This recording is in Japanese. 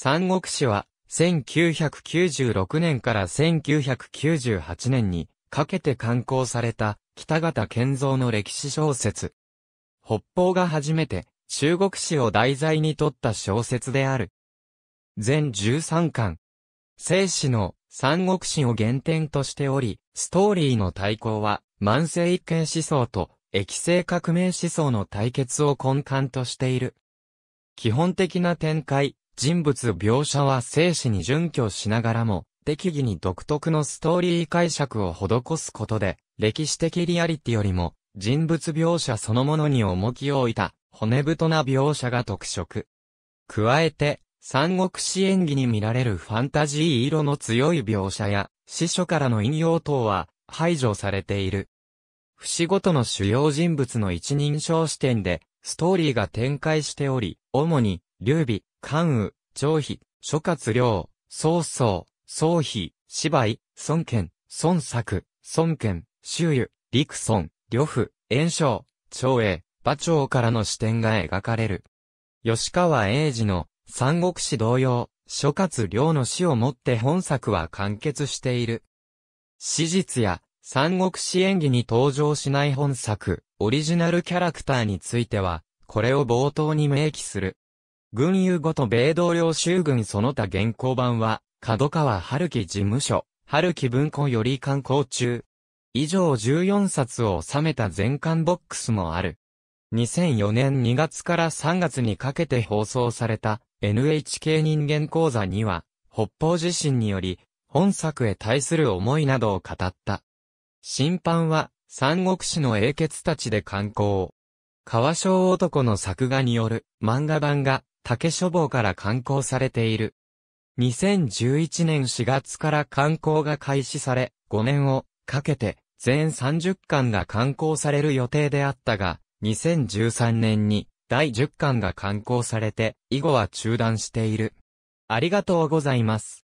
三国志は、1996年から1998年にかけて刊行された北方健造の歴史小説。北方が初めて中国史を題材にとった小説である。全13巻。生死の三国史を原点としており、ストーリーの対抗は慢性一見思想と液性革命思想の対決を根幹としている。基本的な展開、人物描写は生死に準拠しながらも、適宜に独特のストーリー解釈を施すことで、歴史的リアリティよりも、人物描写そのものに重きを置いた、骨太な描写が特色。加えて、三国志演技に見られるファンタジー色の強い描写や、司書からの引用等は排除されている。節ごとの主要人物の一人称視点で、ストーリーが展開しており、主に劉備、関羽、張飛、諸葛亮、曹操、曹丕、芝居、孫権、孫作、孫権、周瑜、陸孫、呂布、炎章、長英、馬長からの視点が描かれる。吉川英治の三国志同様、諸葛亮の死をもって本作は完結している。史実や三国志演技に登場しない本作、オリジナルキャラクターについては、これを冒頭に明記する。軍友ごと米同僚衆軍その他現行版は、角川春樹事務所、春樹文庫より刊行中。以上14冊を収めた全巻ボックスもある。2004年2月から3月にかけて放送された NHK 人間講座には、北方地震により、本作へ対する思いなどを語った。審判は、三国志の英傑たちで刊行。川小男の作画による漫画版が竹書房から刊行されている。2011年4月から刊行が開始され、5年をかけて全30巻が刊行される予定であったが、2013年に第10巻が刊行されて、以後は中断している。ありがとうございます。